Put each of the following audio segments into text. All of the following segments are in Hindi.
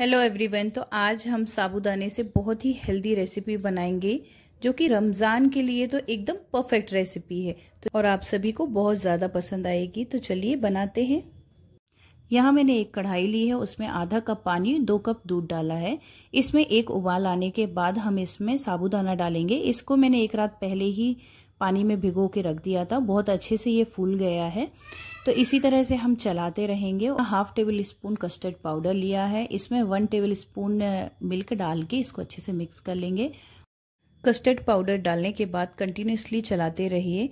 हेलो एवरीवन तो आज हम साबूदाने से बहुत ही हेल्दी रेसिपी बनाएंगे जो कि रमज़ान के लिए तो एकदम परफेक्ट रेसिपी है तो और आप सभी को बहुत ज़्यादा पसंद आएगी तो चलिए बनाते हैं यहाँ मैंने एक कढ़ाई ली है उसमें आधा कप पानी दो कप दूध डाला है इसमें एक उबाल आने के बाद हम इसमें साबूदाना डालेंगे इसको मैंने एक रात पहले ही पानी में भिगो के रख दिया था बहुत अच्छे से ये फूल गया है तो इसी तरह से हम चलाते रहेंगे half tablespoon custard powder लिया है इसमें वन टेबल स्पून मिल्क डाल के इसको अच्छे से मिक्स कर लेंगे कस्टर्ड पाउडर डालने के बाद कंटिन्यूसली चलाते रहिए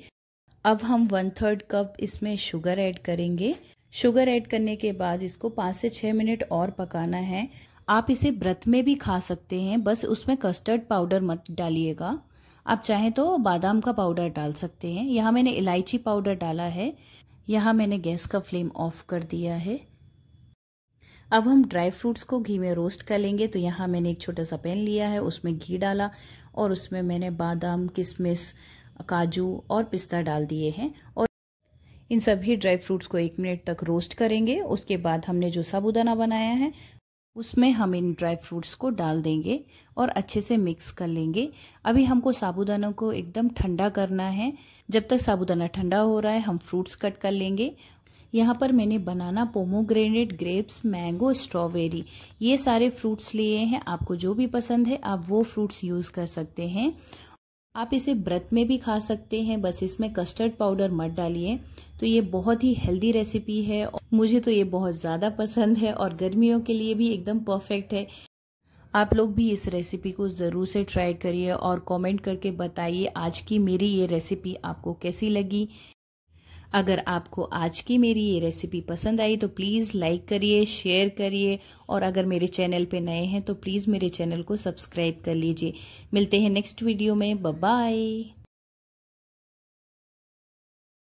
अब हम वन थर्ड कप इसमें शुगर ऐड करेंगे शुगर ऐड करने के बाद इसको पाँच से छः मिनट और पकाना है आप इसे व्रत में भी खा सकते हैं बस उसमें कस्टर्ड पाउडर मत डालिएगा आप चाहें तो बादाम का पाउडर डाल सकते हैं यहाँ मैंने इलायची पाउडर डाला है यहाँ मैंने गैस का फ्लेम ऑफ कर दिया है अब हम ड्राई फ्रूट्स को घी में रोस्ट कर लेंगे तो यहाँ मैंने एक छोटा सा पैन लिया है उसमें घी डाला और उसमें मैंने बादाम किशमिश काजू और पिस्ता डाल दिए हैं और इन सभी ड्राई फ्रूट्स को एक मिनट तक रोस्ट करेंगे उसके बाद हमने जो साबुदाना बनाया है उसमें हम इन ड्राई फ्रूट्स को डाल देंगे और अच्छे से मिक्स कर लेंगे अभी हमको साबूदाना को एकदम ठंडा करना है जब तक साबूदाना ठंडा हो रहा है हम फ्रूट्स कट कर लेंगे यहाँ पर मैंने banana pomegranate grapes mango strawberry ये सारे फ्रूट्स लिए हैं आपको जो भी पसंद है आप वो फ्रूट्स यूज़ कर सकते हैं आप इसे व्रत में भी खा सकते हैं बस इसमें कस्टर्ड पाउडर मत डालिए तो ये बहुत ही हेल्दी रेसिपी है और मुझे तो ये बहुत ज़्यादा पसंद है और गर्मियों के लिए भी एकदम परफेक्ट है आप लोग भी इस रेसिपी को ज़रूर से ट्राई करिए और कमेंट करके बताइए आज की मेरी ये रेसिपी आपको कैसी लगी अगर आपको आज की मेरी ये रेसिपी पसंद आई तो प्लीज़ लाइक करिए शेयर करिए और अगर मेरे चैनल पे नए हैं तो प्लीज़ मेरे चैनल को सब्सक्राइब कर लीजिए मिलते हैं नेक्स्ट वीडियो में बाय